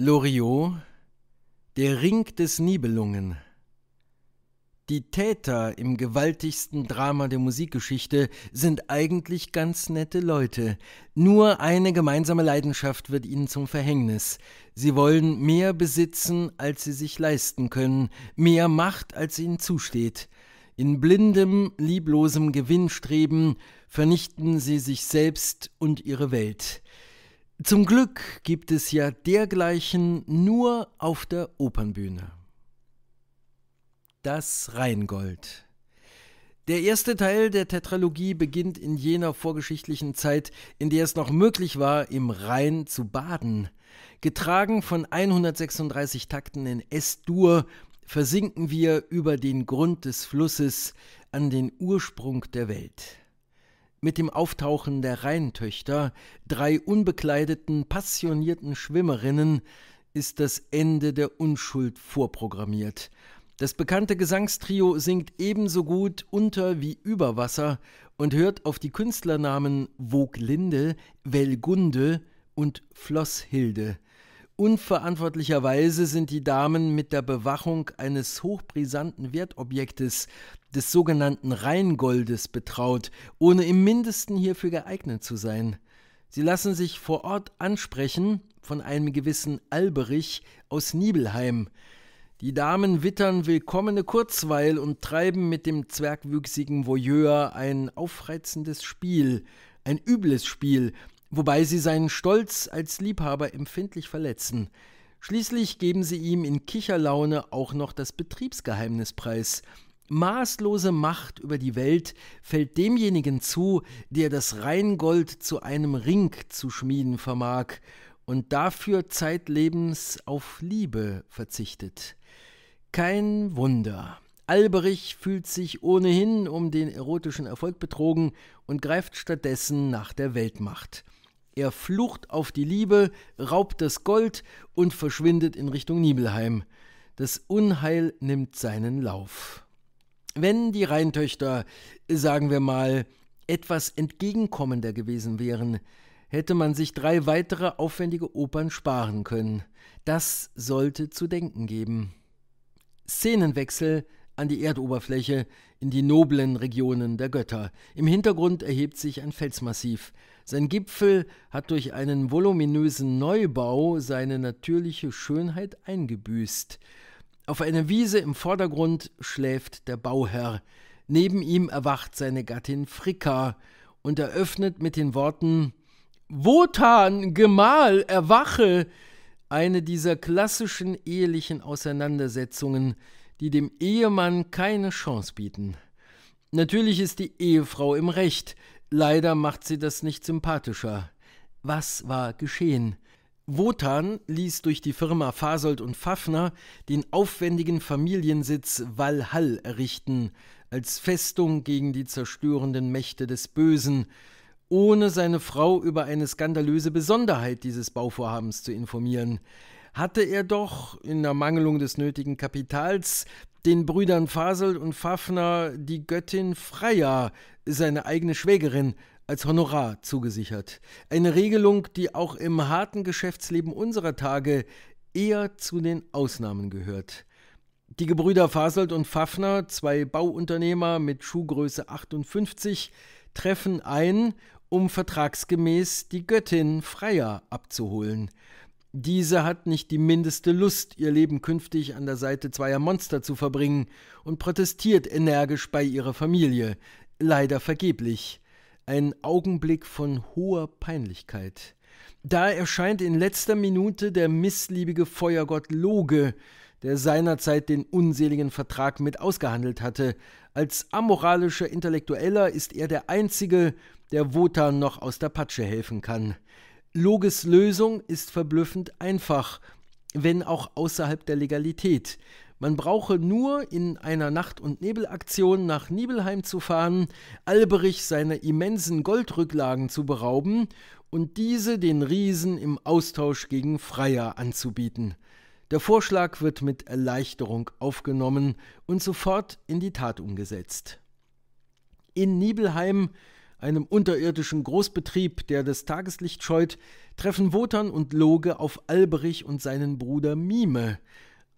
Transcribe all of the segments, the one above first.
Loriot Der Ring des Nibelungen Die Täter im gewaltigsten Drama der Musikgeschichte sind eigentlich ganz nette Leute. Nur eine gemeinsame Leidenschaft wird ihnen zum Verhängnis. Sie wollen mehr besitzen, als sie sich leisten können, mehr Macht, als ihnen zusteht. In blindem, lieblosem Gewinnstreben vernichten sie sich selbst und ihre Welt. Zum Glück gibt es ja dergleichen nur auf der Opernbühne. Das Rheingold. Der erste Teil der Tetralogie beginnt in jener vorgeschichtlichen Zeit, in der es noch möglich war, im Rhein zu baden. Getragen von 136 Takten in S-Dur versinken wir über den Grund des Flusses an den Ursprung der Welt mit dem Auftauchen der Rheintöchter, drei unbekleideten, passionierten Schwimmerinnen, ist das Ende der Unschuld vorprogrammiert. Das bekannte Gesangstrio singt ebenso gut unter wie über Wasser und hört auf die Künstlernamen Voglinde, Welgunde und Flosshilde. Unverantwortlicherweise sind die Damen mit der Bewachung eines hochbrisanten Wertobjektes, des sogenannten Rheingoldes betraut, ohne im mindesten hierfür geeignet zu sein. Sie lassen sich vor Ort ansprechen von einem gewissen Alberich aus Nibelheim. Die Damen wittern willkommene Kurzweil und treiben mit dem zwergwüchsigen Voyeur ein aufreizendes Spiel, ein übles Spiel, wobei sie seinen Stolz als Liebhaber empfindlich verletzen. Schließlich geben sie ihm in Kicherlaune auch noch das Betriebsgeheimnis preis – Maßlose Macht über die Welt fällt demjenigen zu, der das Rheingold zu einem Ring zu schmieden vermag und dafür zeitlebens auf Liebe verzichtet. Kein Wunder. Alberich fühlt sich ohnehin um den erotischen Erfolg betrogen und greift stattdessen nach der Weltmacht. Er flucht auf die Liebe, raubt das Gold und verschwindet in Richtung Nibelheim. Das Unheil nimmt seinen Lauf. Wenn die Rheintöchter, sagen wir mal, etwas entgegenkommender gewesen wären, hätte man sich drei weitere aufwendige Opern sparen können. Das sollte zu denken geben. Szenenwechsel an die Erdoberfläche, in die noblen Regionen der Götter. Im Hintergrund erhebt sich ein Felsmassiv. Sein Gipfel hat durch einen voluminösen Neubau seine natürliche Schönheit eingebüßt. Auf einer Wiese im Vordergrund schläft der Bauherr. Neben ihm erwacht seine Gattin Fricka und eröffnet mit den Worten Wotan, Gemahl, erwache! eine dieser klassischen ehelichen Auseinandersetzungen, die dem Ehemann keine Chance bieten. Natürlich ist die Ehefrau im Recht, leider macht sie das nicht sympathischer. Was war geschehen? Wotan ließ durch die Firma Fasold und Pfaffner den aufwendigen Familiensitz Valhall errichten, als Festung gegen die zerstörenden Mächte des Bösen, ohne seine Frau über eine skandalöse Besonderheit dieses Bauvorhabens zu informieren. Hatte er doch, in Ermangelung des nötigen Kapitals, den Brüdern Fasold und Pfaffner die Göttin Freya, seine eigene Schwägerin, als Honorar zugesichert. Eine Regelung, die auch im harten Geschäftsleben unserer Tage eher zu den Ausnahmen gehört. Die Gebrüder Faselt und Pfaffner, zwei Bauunternehmer mit Schuhgröße 58, treffen ein, um vertragsgemäß die Göttin Freya abzuholen. Diese hat nicht die mindeste Lust, ihr Leben künftig an der Seite zweier Monster zu verbringen und protestiert energisch bei ihrer Familie. Leider vergeblich ein Augenblick von hoher Peinlichkeit. Da erscheint in letzter Minute der missliebige Feuergott Loge, der seinerzeit den unseligen Vertrag mit ausgehandelt hatte. Als amoralischer Intellektueller ist er der Einzige, der Wotan noch aus der Patsche helfen kann. Loges Lösung ist verblüffend einfach, wenn auch außerhalb der Legalität. Man brauche nur in einer Nacht- und Nebelaktion nach Nibelheim zu fahren, Alberich seiner immensen Goldrücklagen zu berauben und diese den Riesen im Austausch gegen Freier anzubieten. Der Vorschlag wird mit Erleichterung aufgenommen und sofort in die Tat umgesetzt. In Nibelheim einem unterirdischen Großbetrieb, der das Tageslicht scheut, treffen Wotan und Loge auf Alberich und seinen Bruder Mime.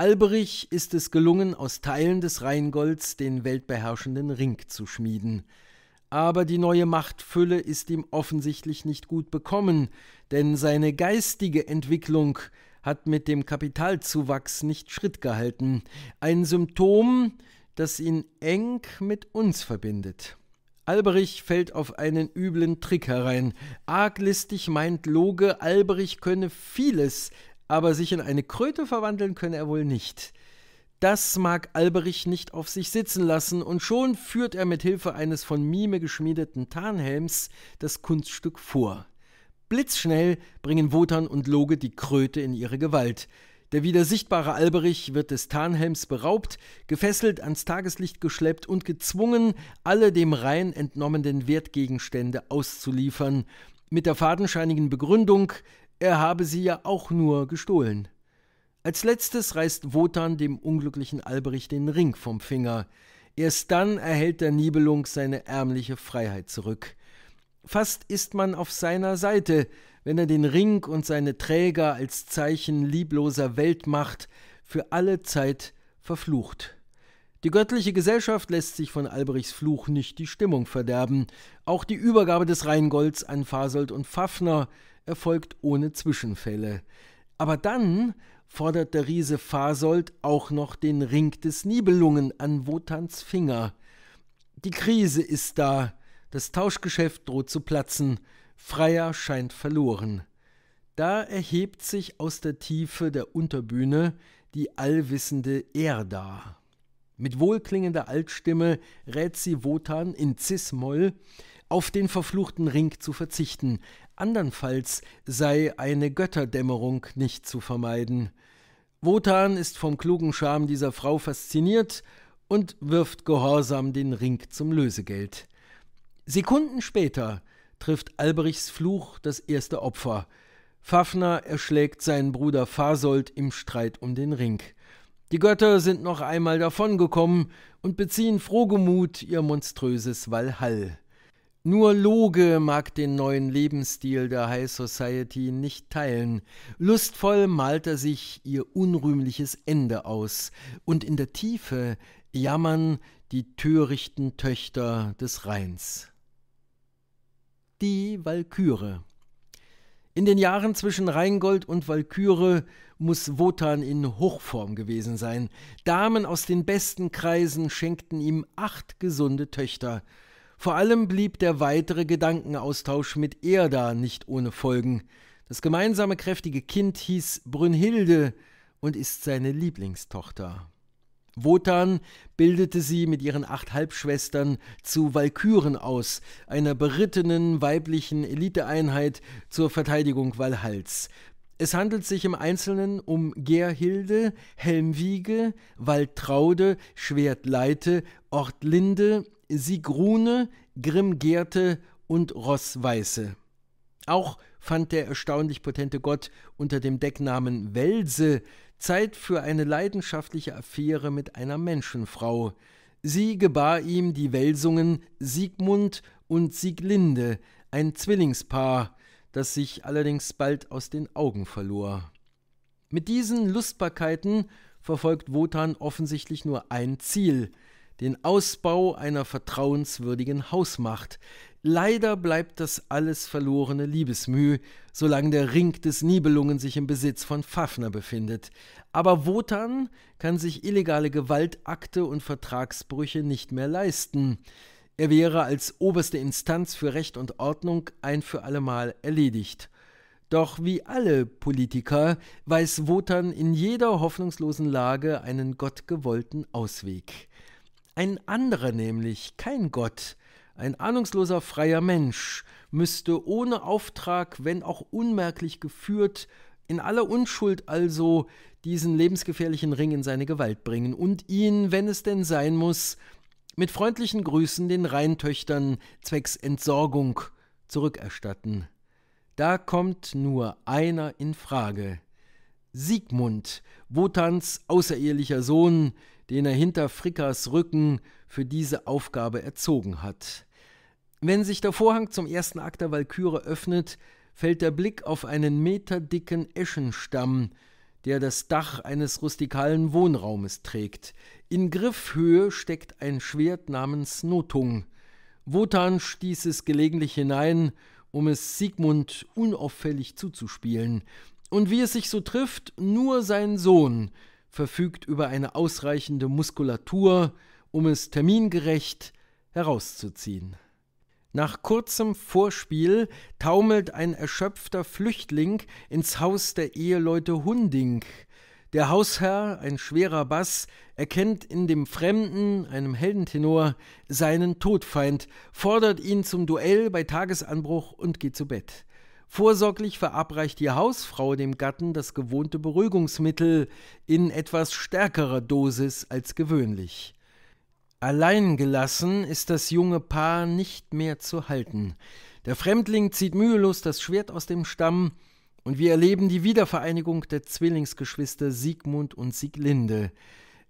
Alberich ist es gelungen, aus Teilen des Rheingolds den weltbeherrschenden Ring zu schmieden. Aber die neue Machtfülle ist ihm offensichtlich nicht gut bekommen, denn seine geistige Entwicklung hat mit dem Kapitalzuwachs nicht Schritt gehalten. Ein Symptom, das ihn eng mit uns verbindet. Alberich fällt auf einen üblen Trick herein. Arglistig meint Loge, Alberich könne vieles, aber sich in eine Kröte verwandeln könne er wohl nicht. Das mag Alberich nicht auf sich sitzen lassen, und schon führt er mit Hilfe eines von Mime geschmiedeten Tarnhelms das Kunststück vor. Blitzschnell bringen Wotan und Loge die Kröte in ihre Gewalt. Der wieder sichtbare Alberich wird des Tarnhelms beraubt, gefesselt ans Tageslicht geschleppt und gezwungen, alle dem Rhein entnommenen Wertgegenstände auszuliefern. Mit der fadenscheinigen Begründung, er habe sie ja auch nur gestohlen. Als letztes reißt Wotan dem unglücklichen Alberich den Ring vom Finger. Erst dann erhält der Nibelung seine ärmliche Freiheit zurück. Fast ist man auf seiner Seite, wenn er den Ring und seine Träger als Zeichen liebloser Weltmacht für alle Zeit verflucht. Die göttliche Gesellschaft lässt sich von Alberichs Fluch nicht die Stimmung verderben. Auch die Übergabe des Rheingolds an Fasold und Pfaffner erfolgt ohne Zwischenfälle. Aber dann fordert der Riese Fasold auch noch den Ring des Nibelungen an Wotans Finger. Die Krise ist da. Das Tauschgeschäft droht zu platzen. Freier scheint verloren. Da erhebt sich aus der Tiefe der Unterbühne die allwissende Erda. Mit wohlklingender Altstimme rät sie Wotan in Cis-Moll, auf den verfluchten Ring zu verzichten, andernfalls sei eine Götterdämmerung nicht zu vermeiden. Wotan ist vom klugen Charme dieser Frau fasziniert und wirft gehorsam den Ring zum Lösegeld. Sekunden später trifft Alberichs Fluch das erste Opfer. Fafner erschlägt seinen Bruder Fasold im Streit um den Ring. Die Götter sind noch einmal davongekommen und beziehen frohgemut ihr monströses Walhall. Nur Loge mag den neuen Lebensstil der High Society nicht teilen. Lustvoll malt er sich ihr unrühmliches Ende aus, und in der Tiefe jammern die törichten Töchter des Rheins. Die Walküre in den Jahren zwischen Rheingold und Walküre muss Wotan in Hochform gewesen sein. Damen aus den besten Kreisen schenkten ihm acht gesunde Töchter. Vor allem blieb der weitere Gedankenaustausch mit Erda nicht ohne Folgen. Das gemeinsame kräftige Kind hieß Brünnhilde und ist seine Lieblingstochter. Wotan bildete sie mit ihren acht Halbschwestern zu Walküren aus, einer berittenen weiblichen Eliteeinheit zur Verteidigung Walhals. Es handelt sich im Einzelnen um Gerhilde, Helmwiege, Waldtraude, Schwertleite, Ortlinde, Sigrune, Grimgerte und Rossweiße. Auch fand der erstaunlich potente Gott unter dem Decknamen Welse Zeit für eine leidenschaftliche Affäre mit einer Menschenfrau. Sie gebar ihm die Welsungen Siegmund und Sieglinde, ein Zwillingspaar, das sich allerdings bald aus den Augen verlor. Mit diesen Lustbarkeiten verfolgt Wotan offensichtlich nur ein Ziel, den Ausbau einer vertrauenswürdigen Hausmacht, Leider bleibt das alles verlorene Liebesmüh, solange der Ring des Nibelungen sich im Besitz von Fafner befindet. Aber Wotan kann sich illegale Gewaltakte und Vertragsbrüche nicht mehr leisten. Er wäre als oberste Instanz für Recht und Ordnung ein für allemal erledigt. Doch wie alle Politiker weiß Wotan in jeder hoffnungslosen Lage einen gottgewollten Ausweg. Ein anderer nämlich, kein Gott, ein ahnungsloser freier Mensch müsste ohne Auftrag, wenn auch unmerklich geführt, in aller Unschuld also diesen lebensgefährlichen Ring in seine Gewalt bringen und ihn, wenn es denn sein muss, mit freundlichen Grüßen den Rheintöchtern zwecks Entsorgung zurückerstatten. Da kommt nur einer in Frage. Siegmund, Wotans außerehelicher Sohn, den er hinter Frickers Rücken für diese Aufgabe erzogen hat. Wenn sich der Vorhang zum ersten Akt der Walküre öffnet, fällt der Blick auf einen meterdicken Eschenstamm, der das Dach eines rustikalen Wohnraumes trägt. In Griffhöhe steckt ein Schwert namens Notung. Wotan stieß es gelegentlich hinein, um es Sigmund unauffällig zuzuspielen. Und wie es sich so trifft, nur sein Sohn, verfügt über eine ausreichende Muskulatur, um es termingerecht herauszuziehen. Nach kurzem Vorspiel taumelt ein erschöpfter Flüchtling ins Haus der Eheleute Hunding. Der Hausherr, ein schwerer Bass, erkennt in dem Fremden, einem Heldentenor, seinen Todfeind, fordert ihn zum Duell bei Tagesanbruch und geht zu Bett. Vorsorglich verabreicht die Hausfrau dem Gatten das gewohnte Beruhigungsmittel in etwas stärkerer Dosis als gewöhnlich. Allein gelassen ist das junge Paar nicht mehr zu halten. Der Fremdling zieht mühelos das Schwert aus dem Stamm, und wir erleben die Wiedervereinigung der Zwillingsgeschwister Siegmund und Sieglinde.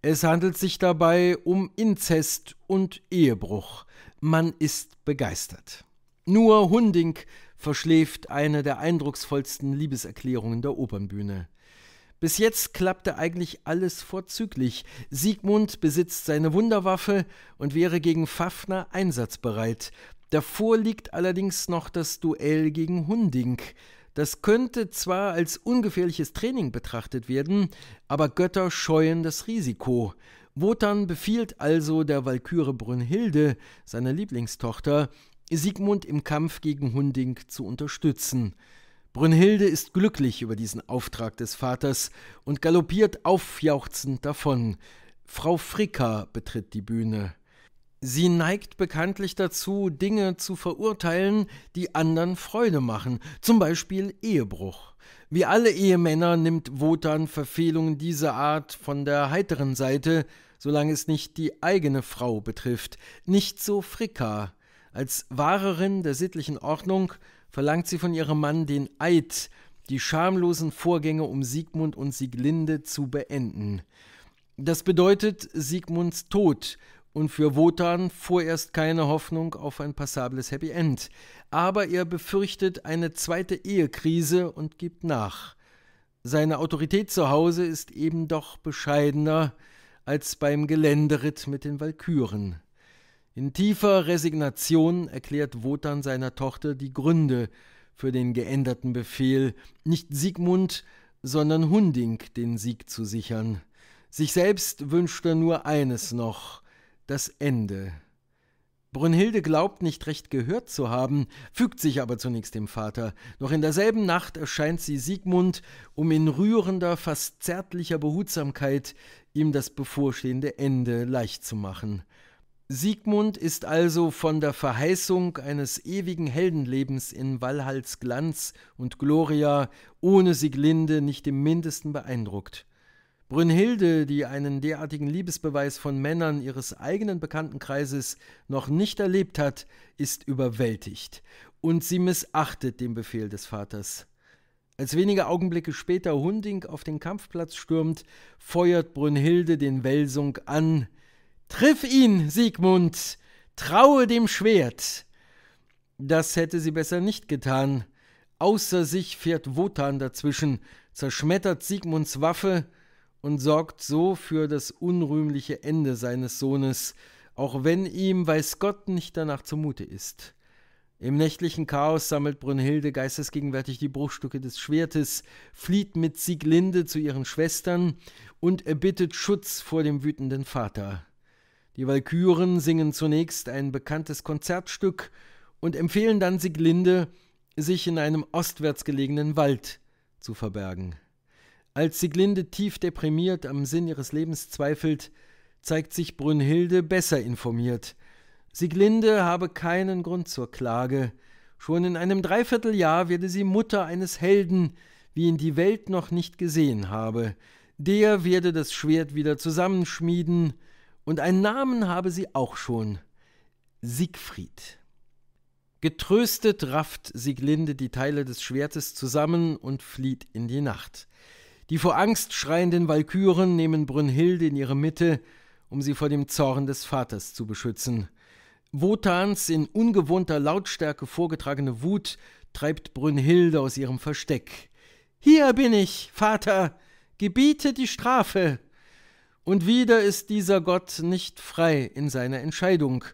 Es handelt sich dabei um Inzest und Ehebruch. Man ist begeistert. Nur Hunding verschläft eine der eindrucksvollsten Liebeserklärungen der Opernbühne. Bis jetzt klappte eigentlich alles vorzüglich. Siegmund besitzt seine Wunderwaffe und wäre gegen Fafner einsatzbereit. Davor liegt allerdings noch das Duell gegen Hunding. Das könnte zwar als ungefährliches Training betrachtet werden, aber Götter scheuen das Risiko. Wotan befiehlt also der Walküre Brünnhilde, seiner Lieblingstochter, Siegmund im Kampf gegen Hunding zu unterstützen. Brünnhilde ist glücklich über diesen Auftrag des Vaters und galoppiert aufjauchzend davon. Frau Fricker betritt die Bühne. Sie neigt bekanntlich dazu, Dinge zu verurteilen, die anderen Freude machen, zum Beispiel Ehebruch. Wie alle Ehemänner nimmt Wotan Verfehlungen dieser Art von der heiteren Seite, solange es nicht die eigene Frau betrifft, nicht so Fricker. Als Wahrerin der sittlichen Ordnung verlangt sie von ihrem Mann den Eid, die schamlosen Vorgänge um Siegmund und Sieglinde zu beenden. Das bedeutet Siegmunds Tod und für Wotan vorerst keine Hoffnung auf ein passables Happy End. Aber er befürchtet eine zweite Ehekrise und gibt nach. Seine Autorität zu Hause ist eben doch bescheidener als beim Geländeritt mit den Walküren. In tiefer Resignation erklärt Wotan seiner Tochter die Gründe für den geänderten Befehl, nicht Siegmund, sondern Hunding den Sieg zu sichern. Sich selbst wünscht er nur eines noch, das Ende. Brunhilde glaubt nicht recht gehört zu haben, fügt sich aber zunächst dem Vater. Noch in derselben Nacht erscheint sie Siegmund, um in rührender, fast zärtlicher Behutsamkeit ihm das bevorstehende Ende leicht zu machen. Siegmund ist also von der Verheißung eines ewigen Heldenlebens in Walhalls Glanz und Gloria ohne Sieglinde nicht im mindesten beeindruckt. Brünnhilde, die einen derartigen Liebesbeweis von Männern ihres eigenen Bekanntenkreises noch nicht erlebt hat, ist überwältigt und sie missachtet den Befehl des Vaters. Als wenige Augenblicke später Hunding auf den Kampfplatz stürmt, feuert Brünnhilde den Welsung an – Triff ihn, Siegmund, traue dem Schwert. Das hätte sie besser nicht getan. Außer sich fährt Wotan dazwischen, zerschmettert Siegmunds Waffe und sorgt so für das unrühmliche Ende seines Sohnes, auch wenn ihm, weiß Gott, nicht danach zumute ist. Im nächtlichen Chaos sammelt Brünnhilde geistesgegenwärtig die Bruchstücke des Schwertes, flieht mit Sieglinde zu ihren Schwestern und erbittet Schutz vor dem wütenden Vater. Die Walküren singen zunächst ein bekanntes Konzertstück und empfehlen dann Siglinde, sich in einem ostwärts gelegenen Wald zu verbergen. Als Siglinde tief deprimiert am Sinn ihres Lebens zweifelt, zeigt sich Brünnhilde besser informiert. Siglinde habe keinen Grund zur Klage. Schon in einem Dreivierteljahr werde sie Mutter eines Helden, wie ihn die Welt noch nicht gesehen habe. Der werde das Schwert wieder zusammenschmieden, und einen Namen habe sie auch schon Siegfried. Getröstet rafft Sieglinde die Teile des Schwertes zusammen und flieht in die Nacht. Die vor Angst schreienden Walküren nehmen Brünnhilde in ihre Mitte, um sie vor dem Zorn des Vaters zu beschützen. Wotans in ungewohnter Lautstärke vorgetragene Wut treibt Brünnhilde aus ihrem Versteck. Hier bin ich, Vater, gebiete die Strafe. Und wieder ist dieser Gott nicht frei in seiner Entscheidung.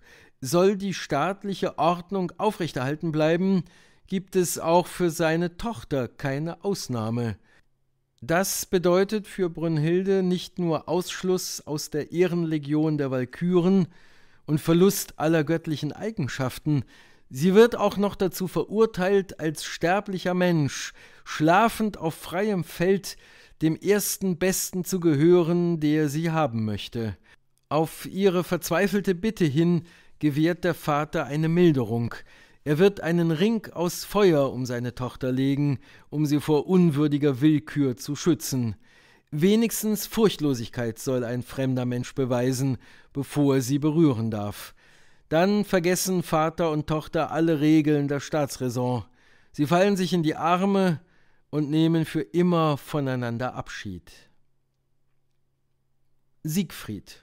Soll die staatliche Ordnung aufrechterhalten bleiben, gibt es auch für seine Tochter keine Ausnahme. Das bedeutet für Brünnhilde nicht nur Ausschluss aus der Ehrenlegion der Walküren und Verlust aller göttlichen Eigenschaften, sie wird auch noch dazu verurteilt, als sterblicher Mensch, schlafend auf freiem Feld, dem ersten Besten zu gehören, der sie haben möchte. Auf ihre verzweifelte Bitte hin gewährt der Vater eine Milderung. Er wird einen Ring aus Feuer um seine Tochter legen, um sie vor unwürdiger Willkür zu schützen. Wenigstens Furchtlosigkeit soll ein fremder Mensch beweisen, bevor er sie berühren darf. Dann vergessen Vater und Tochter alle Regeln der Staatsräson. Sie fallen sich in die Arme, und nehmen für immer voneinander Abschied. Siegfried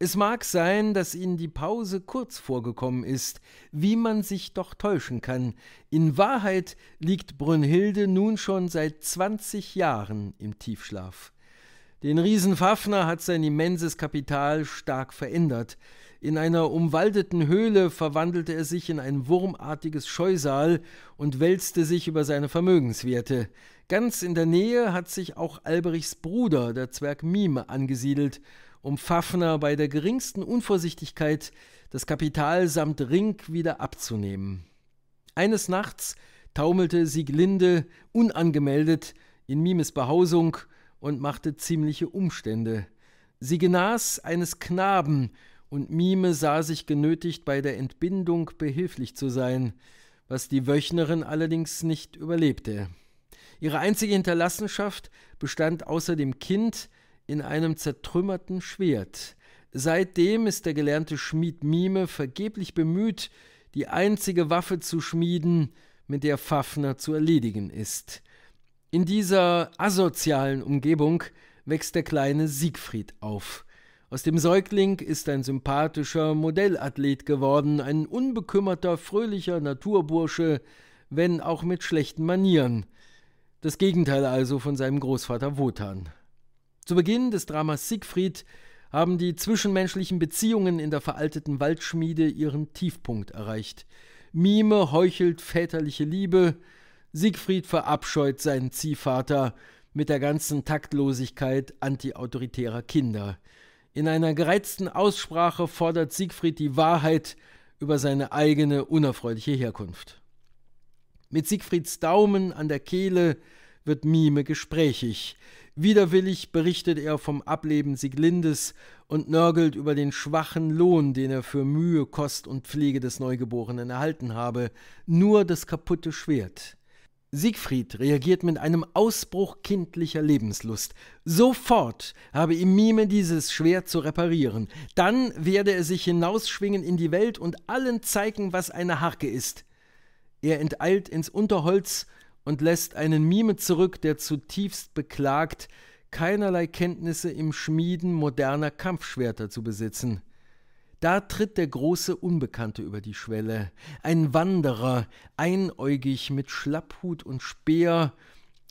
es mag sein, dass Ihnen die Pause kurz vorgekommen ist, wie man sich doch täuschen kann. In Wahrheit liegt Brünnhilde nun schon seit 20 Jahren im Tiefschlaf. Den Riesen Fafner hat sein immenses Kapital stark verändert. In einer umwaldeten Höhle verwandelte er sich in ein wurmartiges Scheusal und wälzte sich über seine Vermögenswerte. Ganz in der Nähe hat sich auch Alberichs Bruder, der Zwerg Mime, angesiedelt, um Pfaffner bei der geringsten Unvorsichtigkeit das Kapital samt Ring wieder abzunehmen. Eines Nachts taumelte Sieglinde unangemeldet in Mimes Behausung und machte ziemliche Umstände. Sie genas eines Knaben, und Mime sah sich genötigt, bei der Entbindung behilflich zu sein, was die Wöchnerin allerdings nicht überlebte. Ihre einzige Hinterlassenschaft bestand außer dem Kind in einem zertrümmerten Schwert. Seitdem ist der gelernte Schmied Mime vergeblich bemüht, die einzige Waffe zu schmieden, mit der Pfaffner zu erledigen ist. In dieser asozialen Umgebung wächst der kleine Siegfried auf. Aus dem Säugling ist ein sympathischer Modellathlet geworden, ein unbekümmerter, fröhlicher Naturbursche, wenn auch mit schlechten Manieren. Das Gegenteil also von seinem Großvater Wotan. Zu Beginn des Dramas Siegfried haben die zwischenmenschlichen Beziehungen in der veralteten Waldschmiede ihren Tiefpunkt erreicht. Mime heuchelt väterliche Liebe, Siegfried verabscheut seinen Ziehvater mit der ganzen Taktlosigkeit antiautoritärer Kinder. In einer gereizten Aussprache fordert Siegfried die Wahrheit über seine eigene unerfreuliche Herkunft. Mit Siegfrieds Daumen an der Kehle wird Mime gesprächig. Widerwillig berichtet er vom Ableben Sieglindes und nörgelt über den schwachen Lohn, den er für Mühe, Kost und Pflege des Neugeborenen erhalten habe. Nur das kaputte Schwert Siegfried reagiert mit einem Ausbruch kindlicher Lebenslust. Sofort habe ihm Mime dieses Schwert zu reparieren. Dann werde er sich hinausschwingen in die Welt und allen zeigen, was eine Harke ist. Er enteilt ins Unterholz und lässt einen Mime zurück, der zutiefst beklagt, keinerlei Kenntnisse im Schmieden moderner Kampfschwerter zu besitzen. Da tritt der große Unbekannte über die Schwelle, ein Wanderer, einäugig mit Schlapphut und Speer,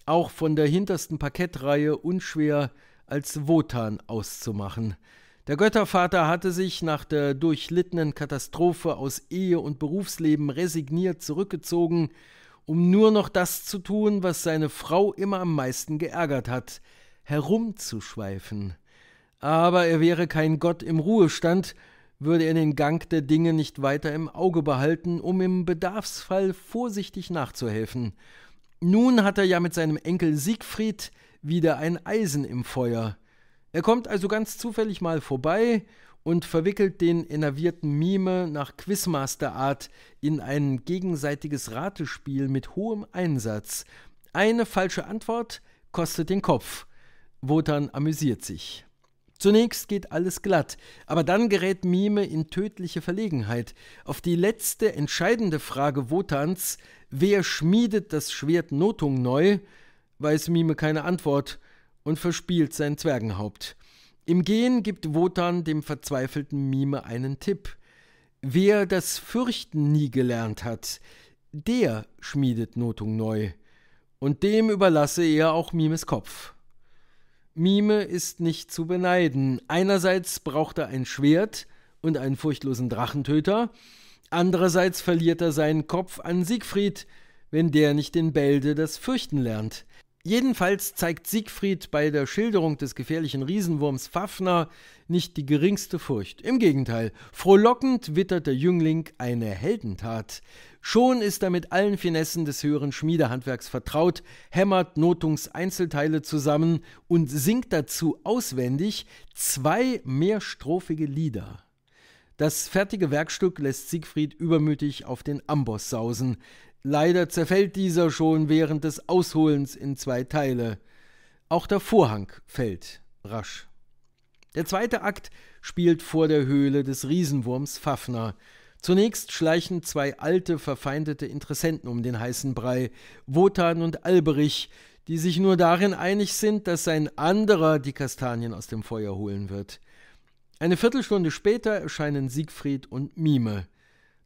auch von der hintersten Parkettreihe unschwer als Wotan auszumachen. Der Göttervater hatte sich nach der durchlittenen Katastrophe aus Ehe und Berufsleben resigniert zurückgezogen, um nur noch das zu tun, was seine Frau immer am meisten geärgert hat, herumzuschweifen. Aber er wäre kein Gott im Ruhestand würde er den Gang der Dinge nicht weiter im Auge behalten, um im Bedarfsfall vorsichtig nachzuhelfen. Nun hat er ja mit seinem Enkel Siegfried wieder ein Eisen im Feuer. Er kommt also ganz zufällig mal vorbei und verwickelt den enervierten Mime nach Quizmasterart in ein gegenseitiges Ratespiel mit hohem Einsatz. Eine falsche Antwort kostet den Kopf. Wotan amüsiert sich. Zunächst geht alles glatt, aber dann gerät Mime in tödliche Verlegenheit. Auf die letzte entscheidende Frage Wotans, wer schmiedet das Schwert Notung neu, weiß Mime keine Antwort und verspielt sein Zwergenhaupt. Im Gehen gibt Wotan dem verzweifelten Mime einen Tipp. Wer das Fürchten nie gelernt hat, der schmiedet Notung neu. Und dem überlasse er auch Mimes Kopf. Mime ist nicht zu beneiden. Einerseits braucht er ein Schwert und einen furchtlosen Drachentöter, andererseits verliert er seinen Kopf an Siegfried, wenn der nicht in Bälde das Fürchten lernt. Jedenfalls zeigt Siegfried bei der Schilderung des gefährlichen Riesenwurms Fafner nicht die geringste Furcht. Im Gegenteil, frohlockend wittert der Jüngling eine Heldentat. Schon ist er mit allen Finessen des höheren Schmiedehandwerks vertraut, hämmert Notungseinzelteile zusammen und singt dazu auswendig zwei mehrstrophige Lieder. Das fertige Werkstück lässt Siegfried übermütig auf den Amboss sausen. Leider zerfällt dieser schon während des Ausholens in zwei Teile. Auch der Vorhang fällt rasch. Der zweite Akt spielt vor der Höhle des Riesenwurms Fafner. Zunächst schleichen zwei alte, verfeindete Interessenten um den heißen Brei, Wotan und Alberich, die sich nur darin einig sind, dass ein anderer die Kastanien aus dem Feuer holen wird. Eine Viertelstunde später erscheinen Siegfried und Mime.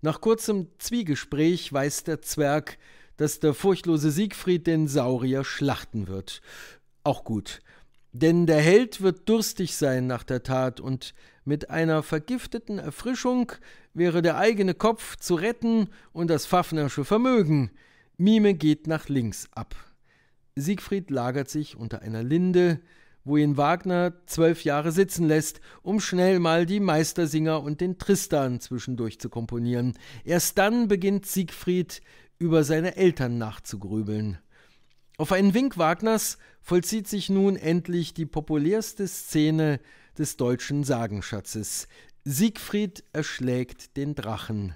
Nach kurzem Zwiegespräch weiß der Zwerg, dass der furchtlose Siegfried den Saurier schlachten wird. Auch gut, denn der Held wird durstig sein nach der Tat und mit einer vergifteten Erfrischung wäre der eigene Kopf zu retten und das Pfaffnersche Vermögen. Mime geht nach links ab. Siegfried lagert sich unter einer Linde, wo ihn Wagner zwölf Jahre sitzen lässt, um schnell mal die Meistersinger und den Tristan zwischendurch zu komponieren. Erst dann beginnt Siegfried über seine Eltern nachzugrübeln. Auf einen Wink Wagners vollzieht sich nun endlich die populärste Szene des deutschen Sagenschatzes. Siegfried erschlägt den Drachen.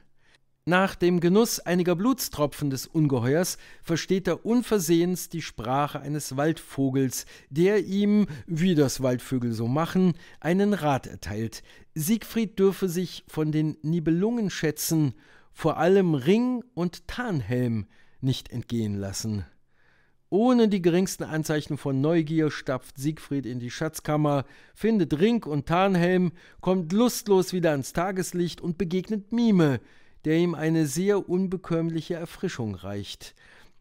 Nach dem Genuss einiger Blutstropfen des Ungeheuers versteht er unversehens die Sprache eines Waldvogels, der ihm, wie das Waldvögel so machen, einen Rat erteilt. Siegfried dürfe sich von den Nibelungen schätzen, vor allem Ring und Tarnhelm nicht entgehen lassen. Ohne die geringsten Anzeichen von Neugier stapft Siegfried in die Schatzkammer, findet Ring und Tarnhelm, kommt lustlos wieder ans Tageslicht und begegnet Mime, der ihm eine sehr unbekömmliche Erfrischung reicht.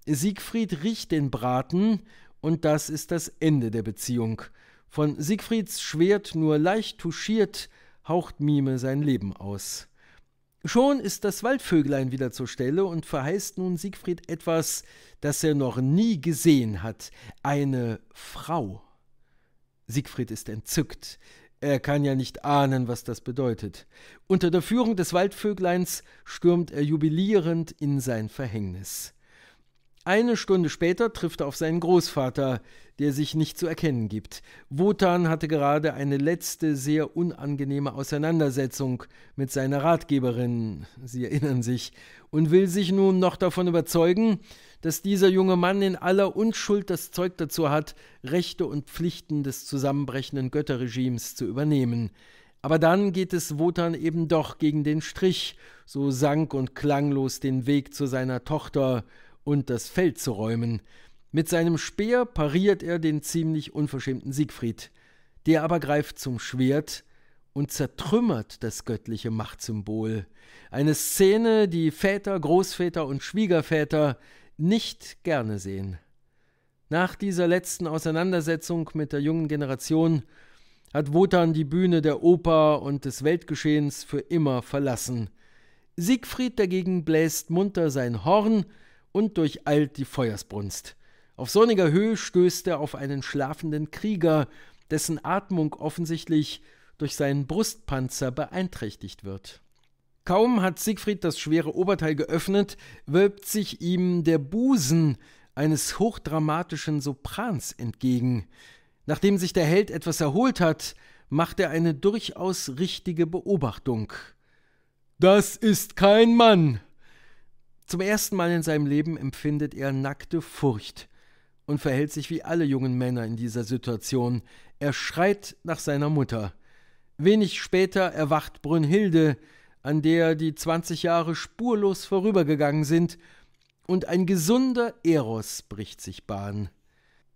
Siegfried riecht den Braten, und das ist das Ende der Beziehung. Von Siegfrieds Schwert nur leicht touchiert, haucht Mime sein Leben aus. Schon ist das Waldvöglein wieder zur Stelle und verheißt nun Siegfried etwas, das er noch nie gesehen hat: eine Frau. Siegfried ist entzückt. Er kann ja nicht ahnen, was das bedeutet. Unter der Führung des Waldvögleins stürmt er jubilierend in sein Verhängnis. Eine Stunde später trifft er auf seinen Großvater, der sich nicht zu erkennen gibt. Wotan hatte gerade eine letzte sehr unangenehme Auseinandersetzung mit seiner Ratgeberin, Sie erinnern sich, und will sich nun noch davon überzeugen, dass dieser junge Mann in aller Unschuld das Zeug dazu hat, Rechte und Pflichten des zusammenbrechenden Götterregimes zu übernehmen. Aber dann geht es Wotan eben doch gegen den Strich, so sank und klanglos den Weg zu seiner Tochter und das Feld zu räumen. Mit seinem Speer pariert er den ziemlich unverschämten Siegfried. Der aber greift zum Schwert und zertrümmert das göttliche Machtsymbol. Eine Szene, die Väter, Großväter und Schwiegerväter nicht gerne sehen. Nach dieser letzten Auseinandersetzung mit der jungen Generation hat Wotan die Bühne der Oper und des Weltgeschehens für immer verlassen. Siegfried dagegen bläst munter sein Horn und durcheilt die Feuersbrunst. Auf sonniger Höhe stößt er auf einen schlafenden Krieger, dessen Atmung offensichtlich durch seinen Brustpanzer beeinträchtigt wird. Kaum hat Siegfried das schwere Oberteil geöffnet, wölbt sich ihm der Busen eines hochdramatischen Soprans entgegen. Nachdem sich der Held etwas erholt hat, macht er eine durchaus richtige Beobachtung. Das ist kein Mann. Zum ersten Mal in seinem Leben empfindet er nackte Furcht und verhält sich wie alle jungen Männer in dieser Situation. Er schreit nach seiner Mutter. Wenig später erwacht Brünnhilde, an der die 20 Jahre spurlos vorübergegangen sind, und ein gesunder Eros bricht sich Bahn.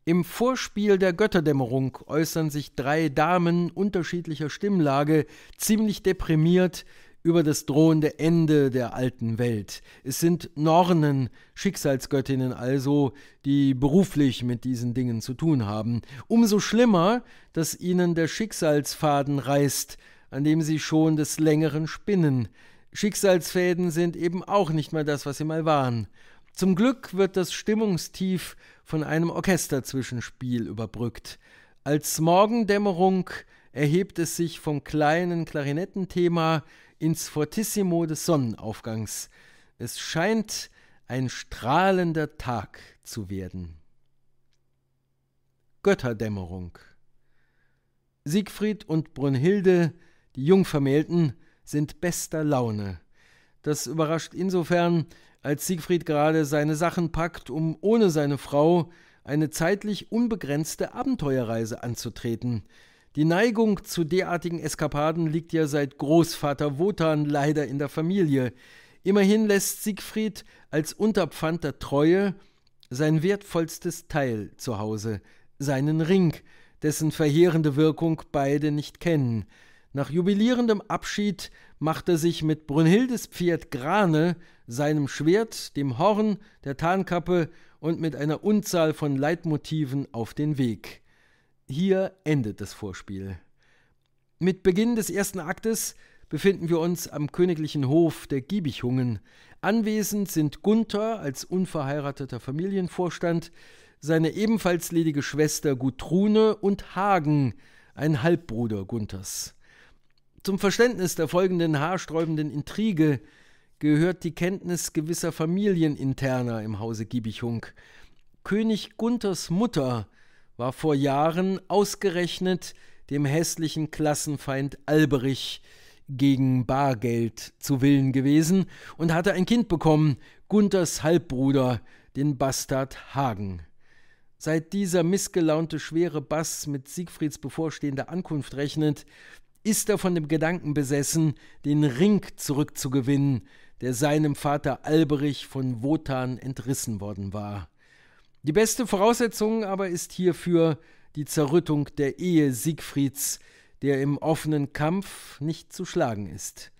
Im Vorspiel der Götterdämmerung äußern sich drei Damen unterschiedlicher Stimmlage ziemlich deprimiert über das drohende Ende der alten Welt. Es sind Nornen, Schicksalsgöttinnen also, die beruflich mit diesen Dingen zu tun haben. Umso schlimmer, dass ihnen der Schicksalsfaden reißt, an dem sie schon des Längeren spinnen. Schicksalsfäden sind eben auch nicht mehr das, was sie mal waren. Zum Glück wird das Stimmungstief von einem Orchesterzwischenspiel überbrückt. Als Morgendämmerung erhebt es sich vom kleinen Klarinettenthema ins Fortissimo des Sonnenaufgangs. Es scheint ein strahlender Tag zu werden. Götterdämmerung. Siegfried und Brünnhilde die Jungvermählten sind bester Laune. Das überrascht insofern, als Siegfried gerade seine Sachen packt, um ohne seine Frau eine zeitlich unbegrenzte Abenteuerreise anzutreten. Die Neigung zu derartigen Eskapaden liegt ja seit Großvater Wotan leider in der Familie. Immerhin lässt Siegfried als Unterpfand der Treue sein wertvollstes Teil zu Hause, seinen Ring, dessen verheerende Wirkung beide nicht kennen. Nach jubilierendem Abschied macht er sich mit Brünnhildes Pferd Grane, seinem Schwert, dem Horn, der Tarnkappe und mit einer Unzahl von Leitmotiven auf den Weg. Hier endet das Vorspiel. Mit Beginn des ersten Aktes befinden wir uns am königlichen Hof der Giebichungen. Anwesend sind Gunther als unverheirateter Familienvorstand, seine ebenfalls ledige Schwester Gutrune und Hagen, ein Halbbruder Gunthers. Zum Verständnis der folgenden haarsträubenden Intrige gehört die Kenntnis gewisser Familieninterner im Hause Gibichunk. König Gunthers Mutter war vor Jahren ausgerechnet dem hässlichen Klassenfeind Alberich gegen Bargeld zu Willen gewesen und hatte ein Kind bekommen, Gunthers Halbbruder, den Bastard Hagen. Seit dieser missgelaunte schwere Bass mit Siegfrieds bevorstehender Ankunft rechnet, ist er von dem Gedanken besessen, den Ring zurückzugewinnen, der seinem Vater Alberich von Wotan entrissen worden war. Die beste Voraussetzung aber ist hierfür die Zerrüttung der Ehe Siegfrieds, der im offenen Kampf nicht zu schlagen ist.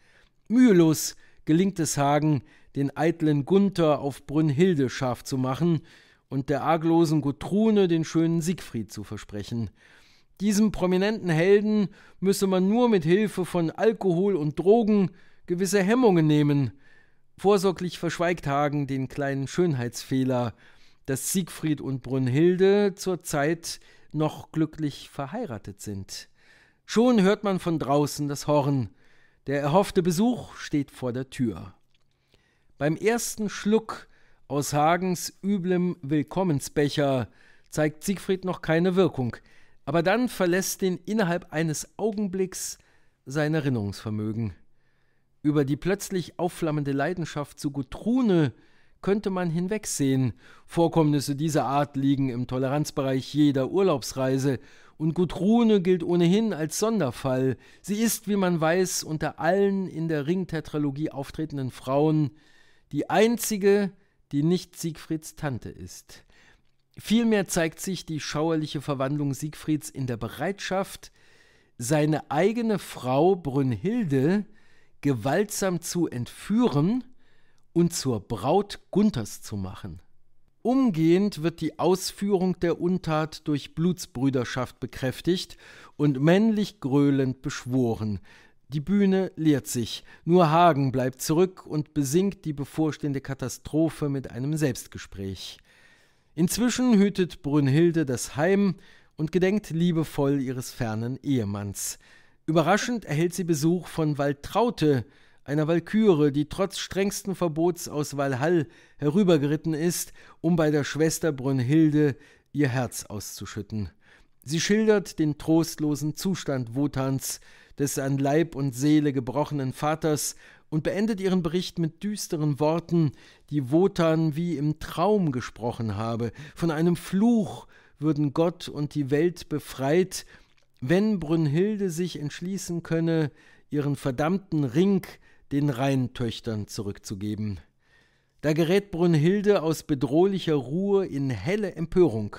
Mühelos gelingt es Hagen, den eitlen Gunther auf Brünnhilde scharf zu machen und der arglosen Gutrune den schönen Siegfried zu versprechen – diesem prominenten Helden müsse man nur mit Hilfe von Alkohol und Drogen gewisse Hemmungen nehmen. Vorsorglich verschweigt Hagen den kleinen Schönheitsfehler, dass Siegfried und Brünnhilde zurzeit noch glücklich verheiratet sind. Schon hört man von draußen das Horn. Der erhoffte Besuch steht vor der Tür. Beim ersten Schluck aus Hagens üblem Willkommensbecher zeigt Siegfried noch keine Wirkung aber dann verlässt ihn innerhalb eines Augenblicks sein Erinnerungsvermögen. Über die plötzlich aufflammende Leidenschaft zu Gutrune könnte man hinwegsehen. Vorkommnisse dieser Art liegen im Toleranzbereich jeder Urlaubsreise, und Gutrune gilt ohnehin als Sonderfall. Sie ist, wie man weiß, unter allen in der Ringtetralogie auftretenden Frauen die einzige, die nicht Siegfrieds Tante ist. Vielmehr zeigt sich die schauerliche Verwandlung Siegfrieds in der Bereitschaft, seine eigene Frau Brünnhilde gewaltsam zu entführen und zur Braut Gunthers zu machen. Umgehend wird die Ausführung der Untat durch Blutsbrüderschaft bekräftigt und männlich gröhlend beschworen. Die Bühne leert sich, nur Hagen bleibt zurück und besingt die bevorstehende Katastrophe mit einem Selbstgespräch. Inzwischen hütet Brünnhilde das Heim und gedenkt liebevoll ihres fernen Ehemanns. Überraschend erhält sie Besuch von Waltraute, einer Walküre, die trotz strengsten Verbots aus Walhall herübergeritten ist, um bei der Schwester Brünnhilde ihr Herz auszuschütten. Sie schildert den trostlosen Zustand Wotans, des an Leib und Seele gebrochenen Vaters und beendet ihren Bericht mit düsteren Worten, die Wotan wie im Traum gesprochen habe. Von einem Fluch würden Gott und die Welt befreit, wenn Brünnhilde sich entschließen könne, ihren verdammten Ring den Rheintöchtern zurückzugeben. Da gerät Brünnhilde aus bedrohlicher Ruhe in helle Empörung.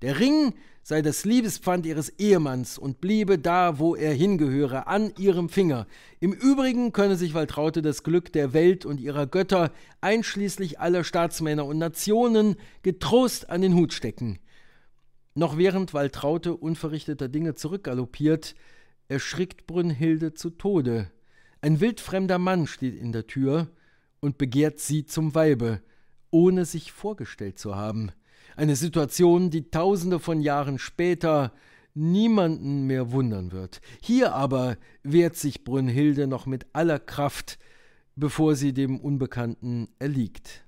Der Ring sei das Liebespfand ihres Ehemanns und bliebe da, wo er hingehöre, an ihrem Finger. Im Übrigen könne sich Waltraute das Glück der Welt und ihrer Götter, einschließlich aller Staatsmänner und Nationen, getrost an den Hut stecken. Noch während Waltraute unverrichteter Dinge zurückgaloppiert, erschrickt Brünnhilde zu Tode. Ein wildfremder Mann steht in der Tür und begehrt sie zum Weibe, ohne sich vorgestellt zu haben. Eine Situation, die tausende von Jahren später niemanden mehr wundern wird. Hier aber wehrt sich Brünnhilde noch mit aller Kraft, bevor sie dem Unbekannten erliegt.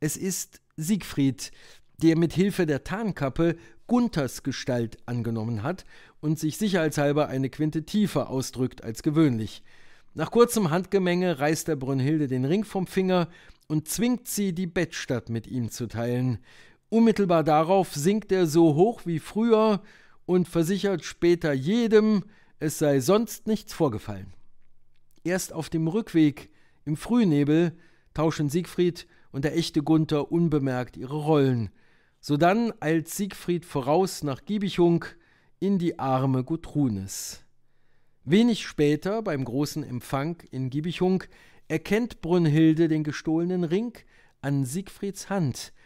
Es ist Siegfried, der mit Hilfe der Tarnkappe Gunthers Gestalt angenommen hat und sich sicherheitshalber eine Quinte tiefer ausdrückt als gewöhnlich. Nach kurzem Handgemenge reißt er Brünnhilde den Ring vom Finger und zwingt sie, die Bettstadt mit ihm zu teilen. Unmittelbar darauf sinkt er so hoch wie früher und versichert später jedem, es sei sonst nichts vorgefallen. Erst auf dem Rückweg im Frühnebel tauschen Siegfried und der echte Gunther unbemerkt ihre Rollen. Sodann eilt Siegfried voraus nach Giebichung in die Arme Gutrunes. Wenig später, beim großen Empfang in Giebichung, erkennt Brunhilde den gestohlenen Ring an Siegfrieds Hand –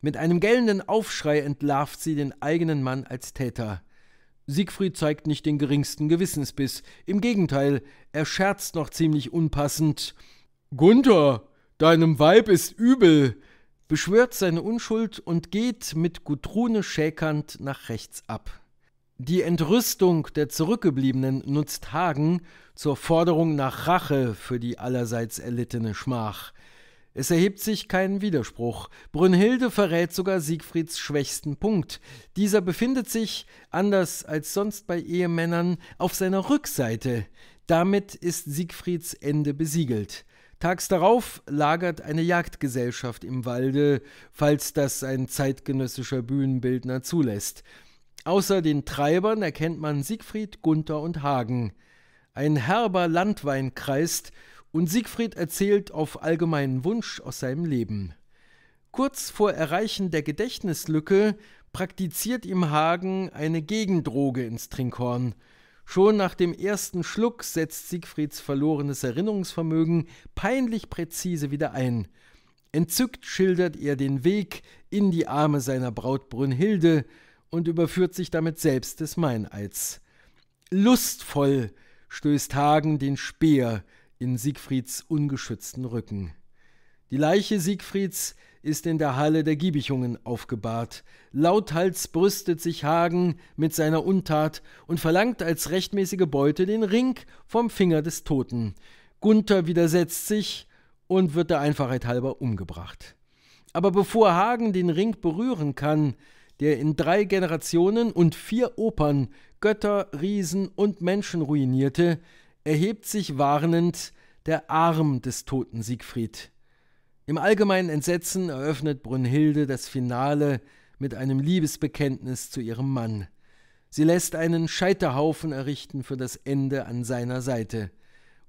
mit einem gellenden Aufschrei entlarvt sie den eigenen Mann als Täter. Siegfried zeigt nicht den geringsten Gewissensbiss. Im Gegenteil, er scherzt noch ziemlich unpassend. Gunther, deinem Weib ist übel, beschwört seine Unschuld und geht mit Gudrune schäkernd nach rechts ab. Die Entrüstung der Zurückgebliebenen nutzt Hagen zur Forderung nach Rache für die allerseits erlittene Schmach. Es erhebt sich kein Widerspruch. Brünnhilde verrät sogar Siegfrieds schwächsten Punkt. Dieser befindet sich, anders als sonst bei Ehemännern, auf seiner Rückseite. Damit ist Siegfrieds Ende besiegelt. Tags darauf lagert eine Jagdgesellschaft im Walde, falls das ein zeitgenössischer Bühnenbildner zulässt. Außer den Treibern erkennt man Siegfried, Gunther und Hagen. Ein herber Landwein kreist und Siegfried erzählt auf allgemeinen Wunsch aus seinem Leben. Kurz vor Erreichen der Gedächtnislücke praktiziert ihm Hagen eine Gegendroge ins Trinkhorn. Schon nach dem ersten Schluck setzt Siegfrieds verlorenes Erinnerungsvermögen peinlich präzise wieder ein. Entzückt schildert er den Weg in die Arme seiner Braut Brünnhilde und überführt sich damit selbst des Meineids. Lustvoll stößt Hagen den Speer in Siegfrieds ungeschützten Rücken. Die Leiche Siegfrieds ist in der Halle der Giebichungen aufgebahrt. Lauthals brüstet sich Hagen mit seiner Untat und verlangt als rechtmäßige Beute den Ring vom Finger des Toten. Gunther widersetzt sich und wird der Einfachheit halber umgebracht. Aber bevor Hagen den Ring berühren kann, der in drei Generationen und vier Opern Götter, Riesen und Menschen ruinierte, erhebt sich warnend der Arm des toten Siegfried. Im allgemeinen Entsetzen eröffnet Brunhilde das Finale mit einem Liebesbekenntnis zu ihrem Mann. Sie lässt einen Scheiterhaufen errichten für das Ende an seiner Seite.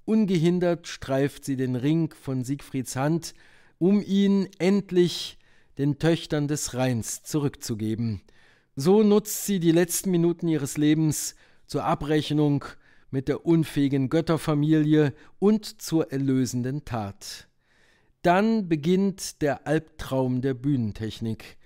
Ungehindert streift sie den Ring von Siegfrieds Hand, um ihn endlich den Töchtern des Rheins zurückzugeben. So nutzt sie die letzten Minuten ihres Lebens zur Abrechnung mit der unfähigen Götterfamilie und zur erlösenden Tat. Dann beginnt der Albtraum der Bühnentechnik.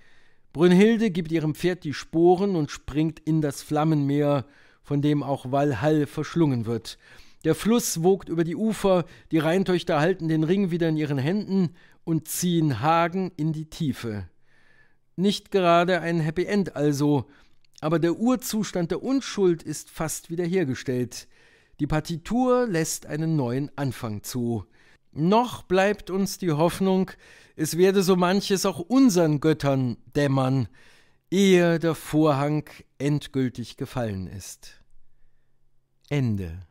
Brünnhilde gibt ihrem Pferd die Sporen und springt in das Flammenmeer, von dem auch Walhall verschlungen wird. Der Fluss wogt über die Ufer, die Rheintöchter halten den Ring wieder in ihren Händen und ziehen Hagen in die Tiefe. Nicht gerade ein Happy End also, aber der Urzustand der Unschuld ist fast wiederhergestellt. Die Partitur lässt einen neuen Anfang zu. Noch bleibt uns die Hoffnung, es werde so manches auch unseren Göttern dämmern, ehe der Vorhang endgültig gefallen ist. Ende